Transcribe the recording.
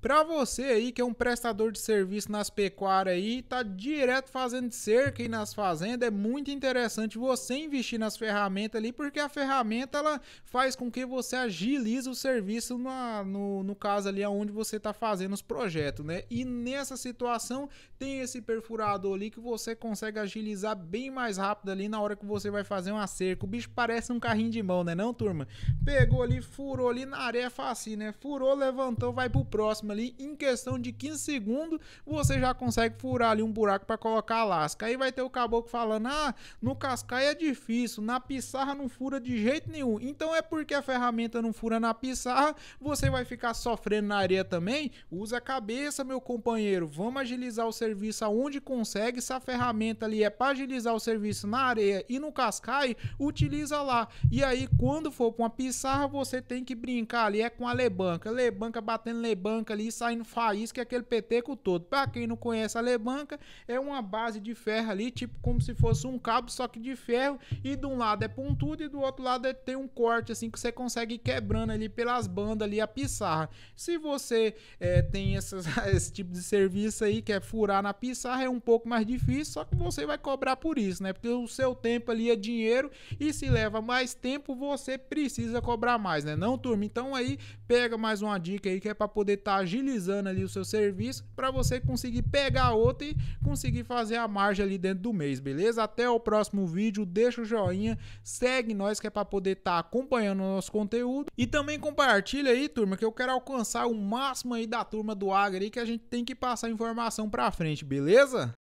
Para você aí que é um prestador de serviço nas pecuárias aí, tá direto fazendo cerca aí nas fazendas, é muito interessante você investir nas ferramentas ali, porque a ferramenta ela faz com que você agilize o serviço na, no, no caso ali aonde você tá fazendo os projetos, né? E nessa situação tem esse perfurador ali que você consegue agilizar bem mais rápido ali na hora que você vai fazer uma cerca. O bicho parece um carrinho de mão, né não, turma? Pegou ali, furou ali na areia facinho, né? Furou, levantou, vai pro próximo ali, em questão de 15 segundos, você já consegue furar ali um buraco para colocar a lasca. Aí vai ter o caboclo falando: ah, no cascaio é difícil, na pissarra não fura de jeito nenhum. Então é porque a ferramenta não fura na pissarra, você vai ficar sofrendo na areia também? Usa a cabeça, meu companheiro. Vamos agilizar o serviço aonde consegue. Se a ferramenta ali é para agilizar o serviço na areia e no cascaio, utiliza lá. E aí, quando for para uma pissarra, você tem que brincar ali é com a lebanca. Lebanca batendo lebanca ali saindo faísca, é aquele peteco todo. Para quem não conhece a Lebanca, é uma base de ferro ali, tipo como se fosse um cabo, só que de ferro, e de um lado é pontudo e do outro lado é, tem um corte assim que você consegue ir quebrando ali pelas bandas ali a pissarra. Se você é, tem essas, esse tipo de serviço aí, que é furar na pissarra, é um pouco mais difícil, só que você vai cobrar por isso, né? Porque o seu tempo ali é dinheiro e se leva mais tempo, você precisa cobrar mais, né? Não, turma? Então aí pega mais uma dica aí que é para poder estar tá agilizando ali o seu serviço para você conseguir pegar outra e conseguir fazer a margem ali dentro do mês, beleza? Até o próximo vídeo, deixa o joinha, segue nós que é para poder estar tá acompanhando o nosso conteúdo e também compartilha aí, turma, que eu quero alcançar o máximo aí da turma do Agri que a gente tem que passar informação para frente, beleza?